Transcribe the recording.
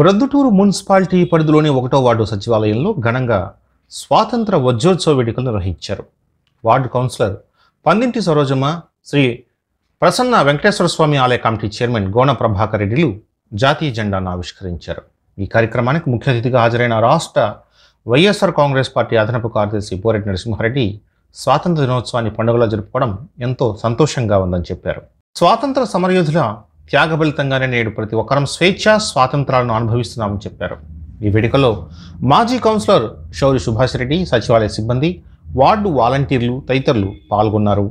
Proddatur municipality పరిధిలోని ఒకటో ward సచివాలయంలో ఘనంగా స్వాతంత్ర వజ్రోత్సవ వేడుకలు నిర్వహించారు వార్డు కౌన్సిలర్ పందింటి సరోజమ్మ శ్రీ ప్రసన్న వెంకటేశ్వర స్వామి ఆలయ కమిటీ చైర్మన్ గోణ ప్రభాకర్ రెడ్డిలు జాతీయ జెండాను ఆవిష్కరించారు ఈ కార్యక్రమానికి ముఖ్య అతిథిగా హాజరైన రాష్ట్ర వైఎస్ఆర్ కాంగ్రెస్ పార్టీ అదనపు కార్యదర్శి బోరెడ్డి నరసింహారెడ్డి స్వాతంత్ర దినోత్సవాన్ని పండుగలో జరుపుకోవడం ఎంతో సంతోషంగా ఉందని చెప్పారు స్వాతంత్ర సమరయోధుల త్యాగఫలితంగానే నేడు ప్రతి ఒక్కరం స్వేచ్ఛ స్వాతంత్రాలను అనుభవిస్తున్నామని చెప్పారు ఈ వేడుకలో మాజీ కౌన్సిలర్ శౌరి సుభాష్ రెడ్డి సచివాలయ సిబ్బంది వార్డు వాలంటీర్లు తదితరులు పాల్గొన్నారు